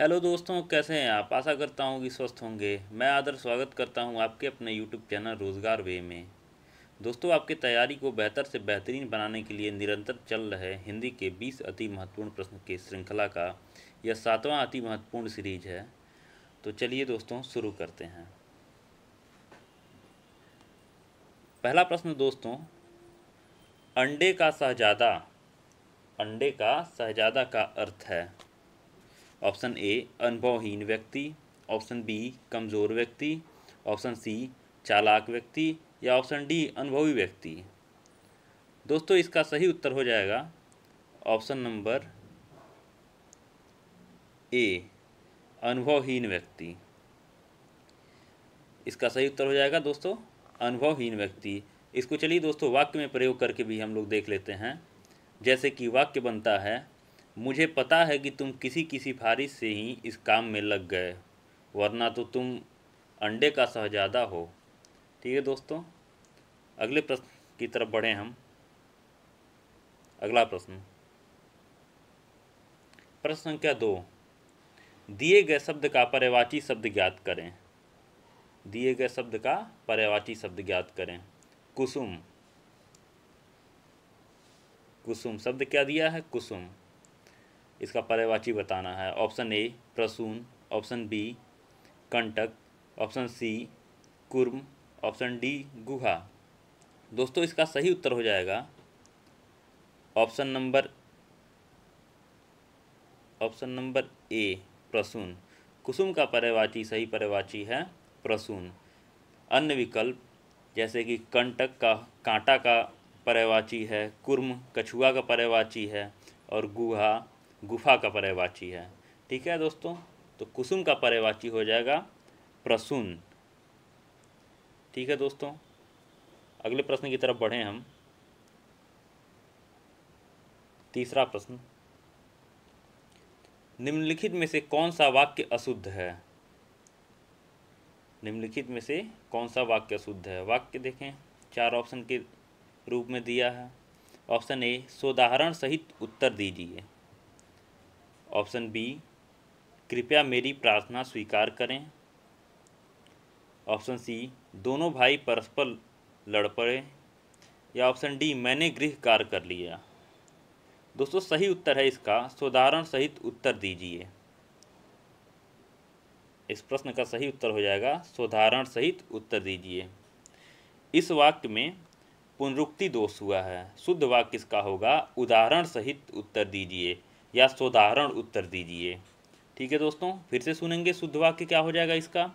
hello दोस्तों कैसे हैं आप आशा करता हूं कि स्वस्थ होंगे मैं आदर स्वागत करता हूं आपके अपने यूट्यूब चैनल रोज़गार वे में दोस्तों आपकी तैयारी को बेहतर से बेहतरीन बनाने के लिए निरंतर चल रहे हिंदी के 20 अति महत्वपूर्ण प्रश्न की श्रृंखला का यह सातवां अति महत्वपूर्ण सीरीज है तो चलिए दोस्तों शुरू करते हैं पहला प्रश्न दोस्तों अंडे का शहजादा अंडे का शहजादा का अर्थ है ऑप्शन ए अनुभवहीन व्यक्ति ऑप्शन बी कमज़ोर व्यक्ति ऑप्शन सी चालाक व्यक्ति या ऑप्शन डी अनुभवी व्यक्ति दोस्तों इसका सही उत्तर हो जाएगा ऑप्शन नंबर ए अनुभवहीन व्यक्ति इसका सही उत्तर हो जाएगा दोस्तों अनुभवहीन व्यक्ति इसको चलिए दोस्तों वाक्य में प्रयोग करके भी हम लोग देख लेते हैं जैसे कि वाक्य बनता है मुझे पता है कि तुम किसी की सिफारिश से ही इस काम में लग गए वरना तो तुम अंडे का शहजादा हो ठीक है दोस्तों अगले प्रश्न की तरफ बढ़ें हम अगला प्रश्न प्रश्न संख्या दो दिए गए शब्द का पर्यवाची शब्द ज्ञात करें दिए गए शब्द का पर्यवाची शब्द ज्ञात करें कुसुम कुसुम शब्द क्या दिया है कुसुम इसका पर्यवाची बताना है ऑप्शन ए प्रसून ऑप्शन बी कंटक ऑप्शन सी कुर्म ऑप्शन डी गुहा दोस्तों इसका सही उत्तर हो जाएगा option number option number A प्रसून कुसुम का पर्यवाची सही पर्यवाची है प्रसून अन्य विकल्प जैसे कि कंटक का कांटा का पर्यवाची है कुर्म कछुआ का पर्यवाची है और गुहा गुफा का पर्यवाची है ठीक है दोस्तों तो कुसुम का पर्यवाची हो जाएगा प्रसून ठीक है दोस्तों अगले प्रश्न की तरफ बढ़ें हम तीसरा प्रश्न निम्नलिखित में से कौन सा वाक्य अशुद्ध है निम्नलिखित में से कौन सा वाक्य अशुद्ध है वाक्य देखें चार ऑप्शन के रूप में दिया है ऑप्शन ए सोदाहरण सहित उत्तर दीजिए ऑप्शन बी कृपया मेरी प्रार्थना स्वीकार करें ऑप्शन सी दोनों भाई परस्पर लड़ पड़े या ऑप्शन डी मैंने गृह कार्य कर लिया दोस्तों सही उत्तर है इसका सुधारण सहित उत्तर दीजिए इस प्रश्न का सही उत्तर हो जाएगा सुधारण सहित उत्तर दीजिए इस वाक्य में पुनरुक्ति दोष हुआ है शुद्ध वाक्य इसका होगा उदाहरण सहित उत्तर दीजिए या सोदाहरण उत्तर दीजिए ठीक है दोस्तों फिर से सुनेंगे शुद्ध वाक्य क्या हो जाएगा इसका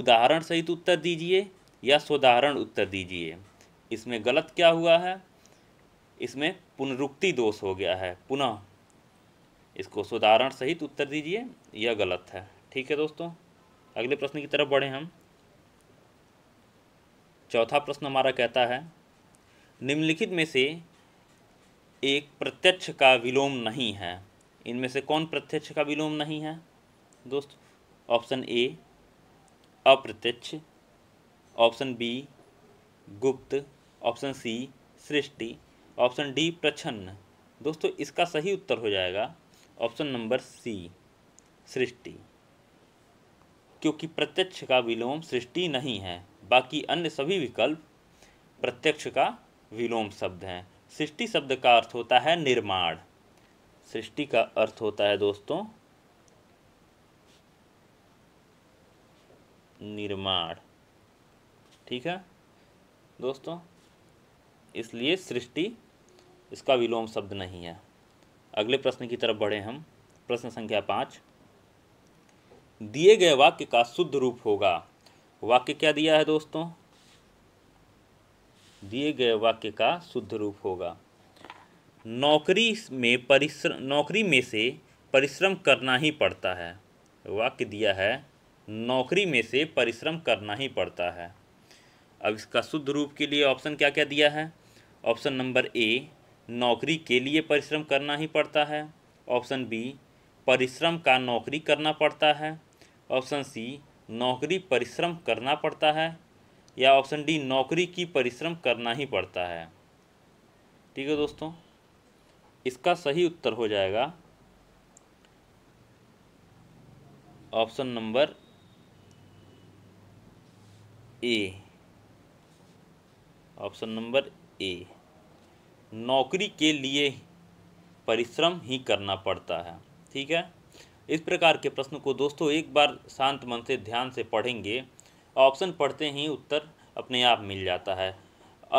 उदाहरण सहित उत्तर दीजिए या सोदाहरण उत्तर दीजिए इसमें गलत क्या हुआ है इसमें पुनरुक्ति दोष हो गया है पुनः इसको सोदाहरण सहित उत्तर दीजिए यह गलत है ठीक है दोस्तों अगले प्रश्न की तरफ बढ़े हम चौथा प्रश्न हमारा कहता है निम्नलिखित में से एक प्रत्यक्ष का विलोम नहीं है इनमें से कौन प्रत्यक्ष का विलोम नहीं है दोस्त ऑप्शन ए अप्रत्यक्ष ऑप्शन बी गुप्त ऑप्शन सी सृष्टि ऑप्शन डी प्रच्छन्न दोस्तों इसका सही उत्तर हो जाएगा ऑप्शन नंबर सी सृष्टि क्योंकि प्रत्यक्ष का विलोम सृष्टि नहीं है बाकी अन्य सभी विकल्प प्रत्यक्ष का विलोम शब्द हैं सृष्टि शब्द का अर्थ होता है निर्माण सृष्टि का अर्थ होता है दोस्तों निर्माण ठीक है दोस्तों इसलिए सृष्टि इसका विलोम शब्द नहीं है अगले प्रश्न की तरफ बढ़े हम प्रश्न संख्या पाँच दिए गए वाक्य का शुद्ध रूप होगा वाक्य क्या दिया है दोस्तों दिए गए वाक्य का शुद्ध रूप होगा नौकरी में परिश्रम नौकरी में से परिश्रम करना ही पड़ता है वाक्य दिया है नौकरी में से परिश्रम करना ही पड़ता है अब इसका शुद्ध रूप के लिए ऑप्शन क्या क्या दिया है ऑप्शन नंबर ए नौकरी के लिए परिश्रम करना ही पड़ता है ऑप्शन बी परिश्रम का नौकरी करना पड़ता है ऑप्शन सी नौकरी परिश्रम करना पड़ता है या ऑप्शन डी नौकरी की परिश्रम करना ही पड़ता है ठीक है दोस्तों इसका सही उत्तर हो जाएगा option number A option number A नौकरी के लिए परिश्रम ही करना पड़ता है ठीक है इस प्रकार के प्रश्न को दोस्तों एक बार शांत मन से ध्यान से पढ़ेंगे ऑप्शन पढ़ते ही उत्तर अपने आप मिल जाता है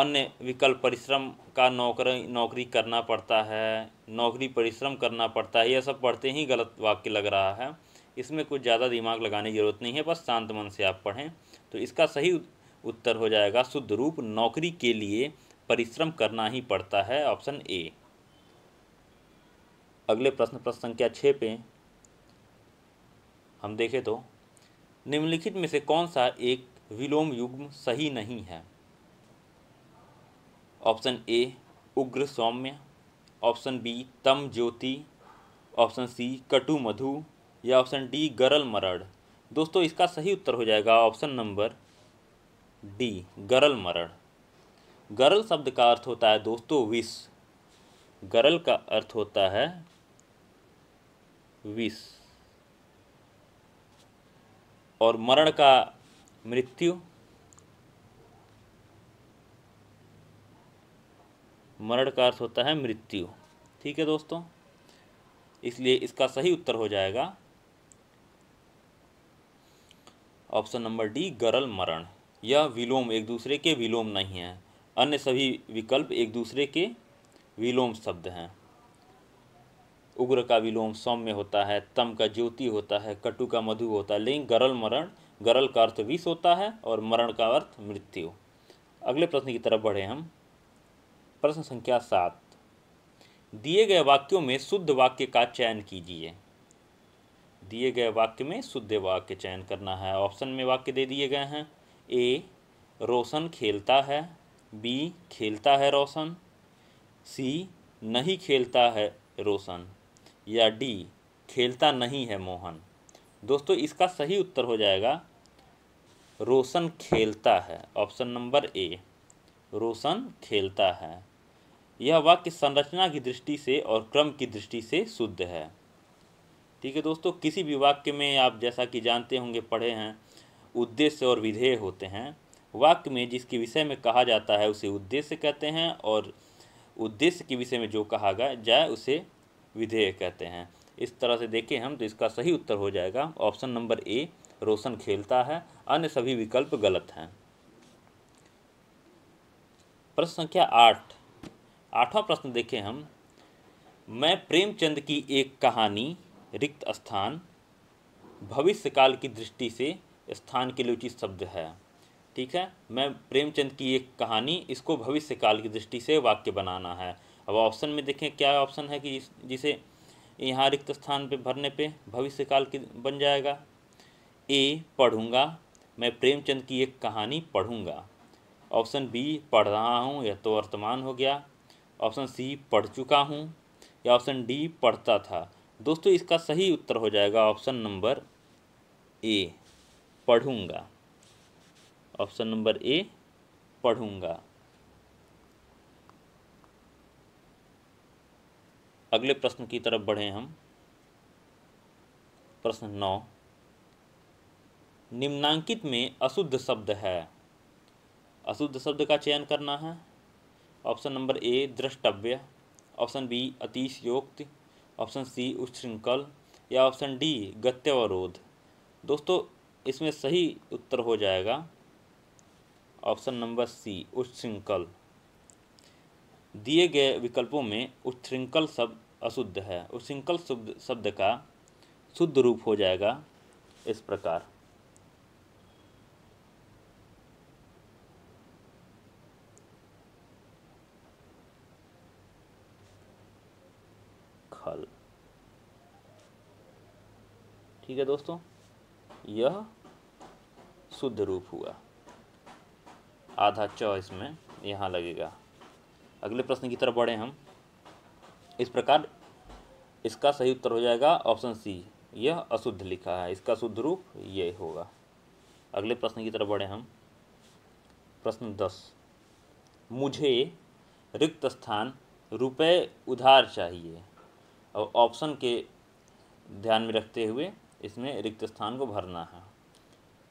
अन्य विकल्प परिश्रम का नौकरी नौकरी करना पड़ता है नौकरी परिश्रम करना पड़ता है यह सब पढ़ते ही गलत वाक्य लग रहा है इसमें कुछ ज़्यादा दिमाग लगाने की ज़रूरत नहीं है बस शांत मन से आप पढ़ें तो इसका सही उत्तर हो जाएगा शुद्ध रूप नौकरी के लिए परिश्रम करना ही पड़ता है ऑप्शन ए अगले प्रश्न प्रश्न संख्या छः पे हम देखें तो निम्नलिखित में से कौन सा एक विलोम युग्म सही नहीं है ऑप्शन ए उग्र सौम्य ऑप्शन बी तम ज्योति ऑप्शन सी कटु मधु या ऑप्शन डी गरल मरड़ दोस्तों इसका सही उत्तर हो जाएगा ऑप्शन नंबर डी गरल मरड़ गरल शब्द का अर्थ होता है दोस्तों विष गरल का अर्थ होता है विष और मरण का मृत्यु मरण का अर्थ होता है मृत्यु ठीक है दोस्तों इसलिए इसका सही उत्तर हो जाएगा ऑप्शन नंबर डी गरल मरण यह विलोम एक दूसरे के विलोम नहीं है अन्य सभी विकल्प एक दूसरे के विलोम शब्द हैं उग्र का विलोम सौम्य होता है तम का ज्योति होता है कटु का मधु होता है लेकिन गरल मरण गरल का अर्थ विष होता है और मरण का अर्थ मृत्यु अगले प्रश्न की तरफ बढ़े हम प्रश्न संख्या सात दिए गए वाक्यों में शुद्ध वाक्य का चयन कीजिए दिए गए वाक्य में शुद्ध वाक्य चयन करना है ऑप्शन में वाक्य दे दिए गए हैं ए रोशन खेलता है बी खेलता है रोशन सी नहीं खेलता है रोशन या डी खेलता नहीं है मोहन दोस्तों इसका सही उत्तर हो जाएगा रोशन खेलता है ऑप्शन नंबर ए रोशन खेलता है यह वाक्य संरचना की दृष्टि से और क्रम की दृष्टि से शुद्ध है ठीक है दोस्तों किसी भी वाक्य में आप जैसा कि जानते होंगे पढ़े हैं उद्देश्य और विधेय होते हैं वाक्य में जिसके विषय में कहा जाता है उसे उद्देश्य कहते हैं और उद्देश्य के विषय में जो कहा गया जाए उसे विधेय कहते हैं इस तरह से देखें हम तो इसका सही उत्तर हो जाएगा ऑप्शन नंबर ए रोशन खेलता है अन्य सभी विकल्प गलत हैं प्रश्न संख्या आठ आठवां प्रश्न देखें हम मैं प्रेमचंद की एक कहानी रिक्त स्थान भविष्यकाल की दृष्टि से स्थान के लिए उचित शब्द है ठीक है मैं प्रेमचंद की एक कहानी इसको भविष्यकाल की दृष्टि से वाक्य बनाना है अब ऑप्शन में देखें क्या ऑप्शन है कि जिसे यहाँ रिक्त स्थान पे भरने पे भविष्य काल की बन जाएगा ए पढ़ूंगा मैं प्रेमचंद की एक कहानी पढ़ूंगा ऑप्शन बी पढ़ रहा हूँ यह तो वर्तमान हो गया ऑप्शन सी पढ़ चुका हूँ या ऑप्शन डी पढ़ता था दोस्तों इसका सही उत्तर हो जाएगा ऑप्शन नंबर ए पढ़ूंगा ऑप्शन नंबर ए पढ़ूंगा अगले प्रश्न की तरफ बढ़े हम प्रश्न नौ निम्नांकित में अशुद्ध शब्द है अशुद्ध शब्द का चयन करना है ऑप्शन नंबर ए दृष्टव्य ऑप्शन बी अतिशयोक्त ऑप्शन सी उच्छृंखल या ऑप्शन डी गत्यवरोध दोस्तों इसमें सही उत्तर हो जाएगा ऑप्शन नंबर सी उच्छृंखल दिए गए विकल्पों में उच्छृंखल शब्द अशुद्ध है उच्छृंखल शब्द शब्द का शुद्ध रूप हो जाएगा इस प्रकार खल ठीक है दोस्तों यह शुद्ध रूप हुआ आधा च इसमें यहाँ लगेगा अगले प्रश्न की तरफ बढ़े हम इस प्रकार इसका सही उत्तर हो जाएगा ऑप्शन सी यह अशुद्ध लिखा है इसका शुद्ध रूप ये होगा अगले प्रश्न की तरफ बढ़े हम प्रश्न दस मुझे रिक्त स्थान रुपये उधार चाहिए और ऑप्शन के ध्यान में रखते हुए इसमें रिक्त स्थान को भरना है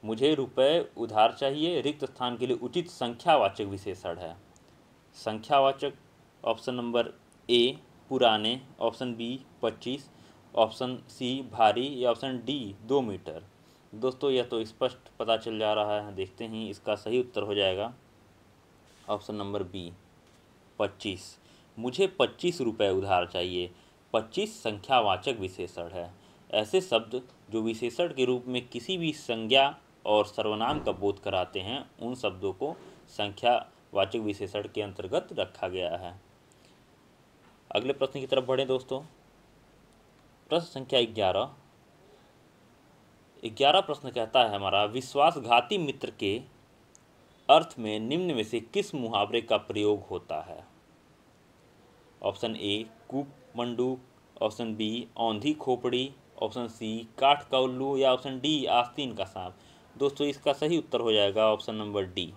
मुझे रुपये उधार चाहिए रिक्त स्थान के लिए उचित संख्यावाचक विशेषण है संख्यावाचक ऑप्शन नंबर ए पुराने ऑप्शन बी पच्चीस ऑप्शन सी भारी या ऑप्शन डी दो मीटर दोस्तों यह तो स्पष्ट पता चल जा रहा है देखते ही इसका सही उत्तर हो जाएगा ऑप्शन नंबर बी पच्चीस मुझे पच्चीस रुपये उधार चाहिए पच्चीस संख्यावाचक विशेषण है ऐसे शब्द जो विशेषण के रूप में किसी भी संज्ञा और सर्वनाम का बोध कराते हैं उन शब्दों को संख्या वाचक विशेषण के अंतर्गत रखा गया है अगले प्रश्न की तरफ बढ़ें दोस्तों प्रश्न संख्या ग्यारह ग्यारह प्रश्न कहता है हमारा विश्वासघाती मित्र के अर्थ में निम्न में से किस मुहावरे का प्रयोग होता है ऑप्शन ए कूप मंडूक ऑप्शन बी औंधी खोपड़ी ऑप्शन सी काठ का उल्लू या ऑप्शन डी आस्तीन का सांप दोस्तों इसका सही उत्तर हो जाएगा ऑप्शन नंबर डी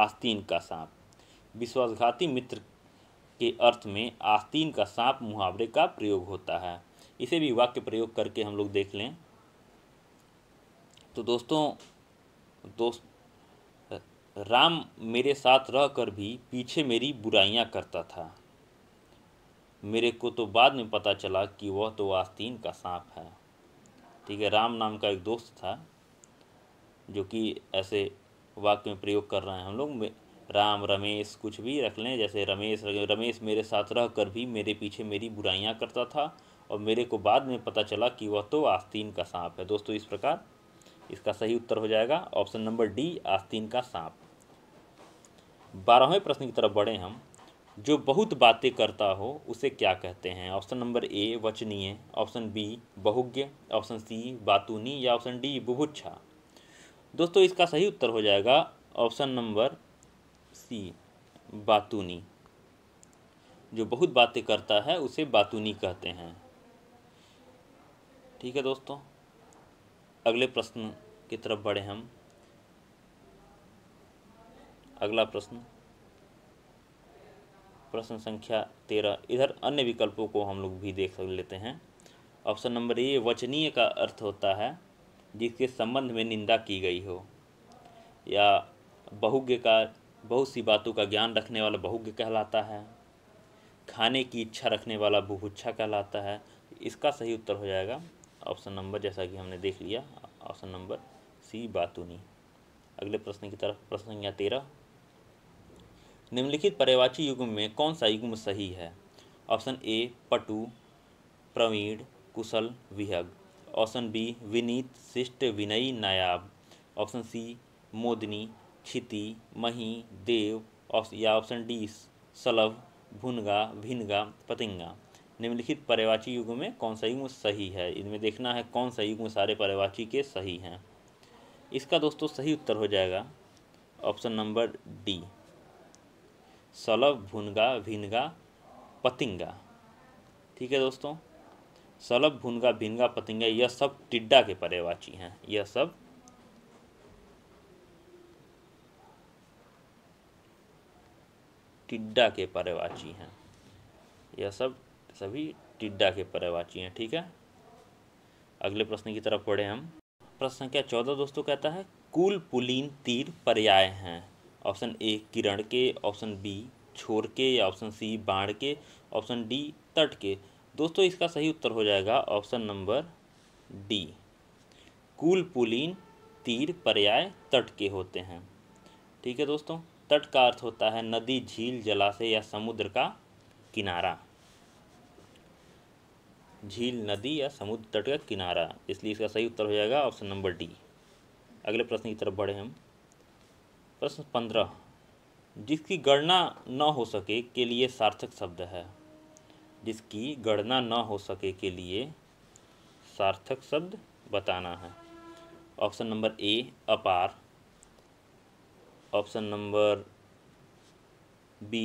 आस्तीन का सांप विश्वासघाती मित्र के अर्थ में आस्तीन का सांप मुहावरे का प्रयोग होता है इसे भी वाक्य प्रयोग करके हम लोग देख लें तो दोस्तों दोस्त राम मेरे साथ रह कर भी पीछे मेरी बुराइयां करता था मेरे को तो बाद में पता चला कि वह तो आस्तीन का सांप है ठीक है राम नाम का एक दोस्त था जो कि ऐसे वाक्य में प्रयोग कर रहे हैं हम लोग राम रमेश कुछ भी रख लें जैसे रमेश रमेश मेरे साथ रह कर भी मेरे पीछे मेरी बुराइयाँ करता था और मेरे को बाद में पता चला कि वह तो आस्तीन का सांप है दोस्तों इस प्रकार इसका सही उत्तर हो जाएगा ऑप्शन नंबर डी आस्तीन का सांप बारहवें प्रश्न की तरफ बढ़े हम जो बहुत बातें करता हो उसे क्या कहते हैं ऑप्शन नंबर ए वचनीय ऑप्शन बी बहुज्ञ ऑप्शन सी बातूनी या ऑप्शन डी बुभुच्छा दोस्तों इसका सही उत्तर हो जाएगा ऑप्शन नंबर सी बातूनी जो बहुत बातें करता है उसे बातूनी कहते हैं ठीक है दोस्तों अगले प्रश्न की तरफ बढ़े हम अगला प्रश्न प्रश्न संख्या तेरह इधर अन्य विकल्पों को हम लोग भी देख लेते हैं ऑप्शन नंबर ए वचनीय का अर्थ होता है जिसके संबंध में निंदा की गई हो या बहुज्ञ का बहुत सी बातों का ज्ञान रखने वाला बहुज्ञ कहलाता है खाने की इच्छा रखने वाला बुभुच्छा कहलाता है इसका सही उत्तर हो जाएगा ऑप्शन नंबर जैसा कि हमने देख लिया ऑप्शन नंबर सी बातूनी अगले प्रश्न की तरफ प्रश्न संख्या तेरह निम्नलिखित पर्यवाची युग्म में कौन सा युग्म सही है ऑप्शन ए पटु प्रवीण कुशल विहग ऑप्शन बी विनीत शिष्ट विनयी नायाब ऑप्शन सी मोदनी क्षिति मही देव या ऑप्शन डी सलभ भुनगा भिनगा पतिंगा निम्नलिखित पर्यवाची युग में कौन सा युग सही है इनमें देखना है कौन सा युग सारे पर्यवाची के सही हैं इसका दोस्तों सही उत्तर हो जाएगा ऑप्शन नंबर डी सलभ भुनगा भिनगा पतिंगा ठीक है दोस्तों सलभ भुनगा भिनगा पतिंगा यह सब टिड्डा के पर्यवाची हैं यह सब टिड्डा के पर्यवाची हैं यह सब सभी टिड्डा के पर्यवाची हैं ठीक है अगले प्रश्न की तरफ पढ़े हम प्रश्न संख्या चौदह दोस्तों कहता है कुल पुलीन तीर पर्याय हैं ऑप्शन ए किरण के ऑप्शन बी छोर के या ऑप्शन सी बाढ़ के ऑप्शन डी तट के दोस्तों इसका सही उत्तर हो जाएगा ऑप्शन नंबर डी कूल पुलीन तीर पर्याय तट के होते हैं ठीक है दोस्तों तट का अर्थ होता है नदी झील जलाशय या समुद्र का किनारा झील नदी या समुद्र तट का किनारा इसलिए इसका सही उत्तर हो जाएगा ऑप्शन नंबर डी अगले प्रश्न की तरफ बढ़े हम प्रश्न पंद्रह जिसकी गणना न हो सके के लिए सार्थक शब्द है जिसकी गणना ना हो सके के लिए सार्थक शब्द बताना है ऑप्शन नंबर ए अपार ऑप्शन नंबर बी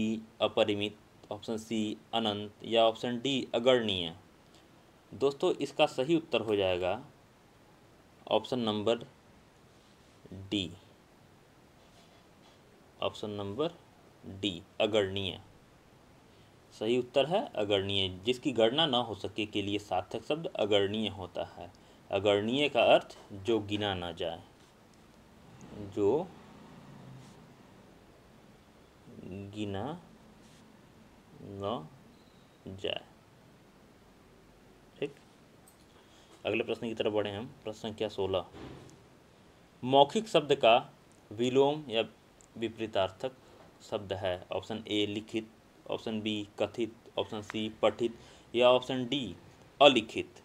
अपरिमित ऑप्शन सी अनंत या ऑप्शन डी अगणनीय दोस्तों इसका सही उत्तर हो जाएगा option number D option number D अगणनीय सही उत्तर है अगरणीय जिसकी गणना ना हो सके के लिए सार्थक शब्द अगरणीय होता है अगरणीय का अर्थ जो गिना ना जाए जो गिना न जाए ठीक अगले प्रश्न की तरफ बढ़े हम प्रश्न संख्या सोलह मौखिक शब्द का विलोम या विपरीतार्थक शब्द है ऑप्शन ए लिखित ऑप्शन बी कथित ऑप्शन सी पठित या ऑप्शन डी अलिखित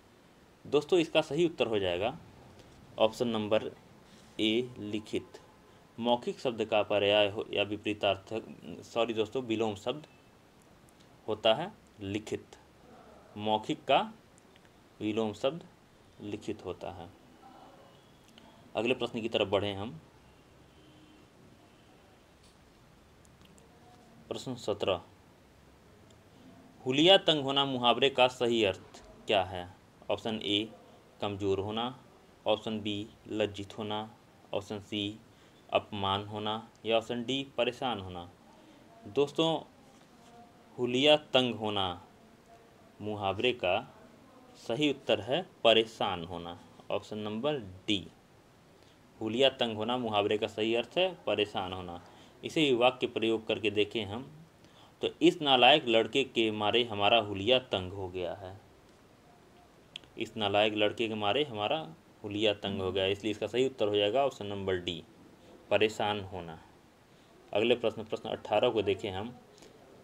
दोस्तों इसका सही उत्तर हो जाएगा ऑप्शन नंबर ए लिखित मौखिक शब्द का पर्याय हो या विपरीतार्थक सॉरी दोस्तों विलोम शब्द होता है लिखित मौखिक का विलोम शब्द लिखित होता है अगले प्रश्न की तरफ बढ़ें हम प्रश्न सत्रह हुलिया तंग होना मुहावरे का सही अर्थ क्या है ऑप्शन ए कमज़ोर होना ऑप्शन बी लज्जित होना ऑप्शन सी अपमान होना या ऑप्शन डी परेशान होना दोस्तों हुलिया तंग होना मुहावरे का सही उत्तर है परेशान होना ऑप्शन नंबर डी हुलिया तंग होना मुहावरे का सही अर्थ है परेशान होना इसे वाक्य प्रयोग करके देखें हम तो इस नालायक लड़के के मारे हमारा हुलिया तंग हो गया है इस नालायक लड़के के मारे हमारा हुलिया तंग हो गया इसलिए इसका सही उत्तर हो जाएगा ऑप्शन नंबर डी परेशान होना अगले प्रश्न प्रश्न अट्ठारह को देखें हम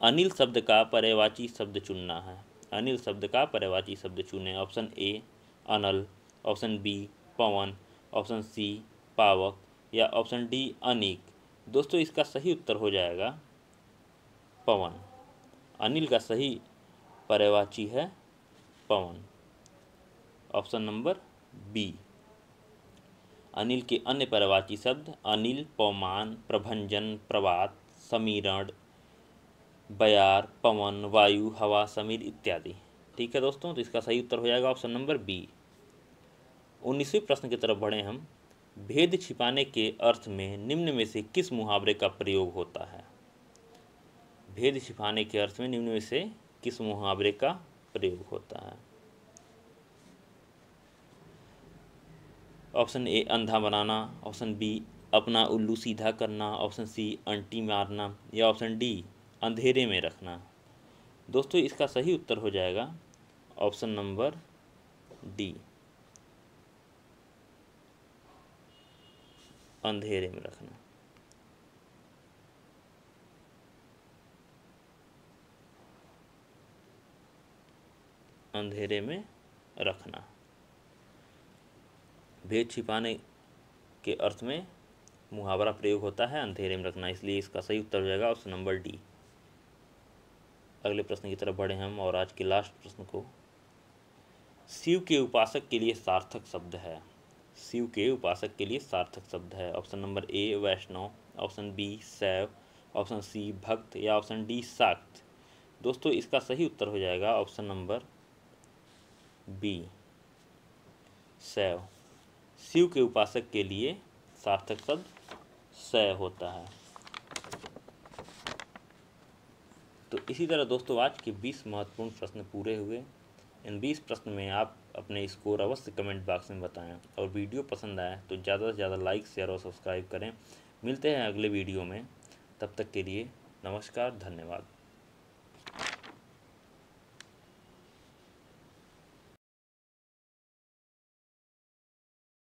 अनिल शब्द का पर्यवाची शब्द चुनना है अनिल शब्द का पर्यवाची शब्द चुने ऑप्शन ए अनल ऑप्शन बी पवन ऑप्शन सी पावक या ऑप्शन डी अनिक दोस्तों इसका सही उत्तर हो जाएगा पवन अनिल का सही पर्यवाची है पवन ऑप्शन नंबर बी अनिल के अन्य पर्यवाची शब्द अनिल पौमान प्रभंजन प्रवात समीरण बयार पवन वायु हवा समीर इत्यादि ठीक है दोस्तों तो इसका सही उत्तर हो जाएगा ऑप्शन नंबर बी उन्नीसवें प्रश्न की तरफ बढ़े हम भेद छिपाने के अर्थ में निम्न में से किस मुहावरे का प्रयोग होता है भेद छिपाने के अर्थ में निम्न में से किस मुहावरे का प्रयोग होता है ऑप्शन ए अंधा बनाना ऑप्शन बी अपना उल्लू सीधा करना ऑप्शन सी अंटी मारना या ऑप्शन डी अंधेरे में रखना दोस्तों इसका सही उत्तर हो जाएगा ऑप्शन नंबर डी अंधेरे में रखना अंधेरे में रखना भेद छिपाने के अर्थ में मुहावरा प्रयोग होता है अंधेरे में रखना इसलिए इसका सही उत्तर हो जाएगा ऑप्शन नंबर डी अगले प्रश्न की तरफ बढ़े हम और आज के लास्ट प्रश्न को शिव के उपासक के लिए सार्थक शब्द है शिव के उपासक के लिए सार्थक शब्द है ऑप्शन नंबर ए वैष्णव ऑप्शन बी सैव ऑप्शन सी भक्त या ऑप्शन डी साक्त दोस्तों इसका सही उत्तर हो जाएगा ऑप्शन नंबर बी शैव शिव के उपासक के लिए सार्थक शब्द शैव होता है तो इसी तरह दोस्तों आज के 20 महत्वपूर्ण प्रश्न पूरे हुए इन 20 प्रश्न में आप अपने स्कोर अवश्य कमेंट बॉक्स में बताएं और वीडियो पसंद आए तो ज़्यादा से ज़्यादा लाइक शेयर और सब्सक्राइब करें मिलते हैं अगले वीडियो में तब तक के लिए नमस्कार धन्यवाद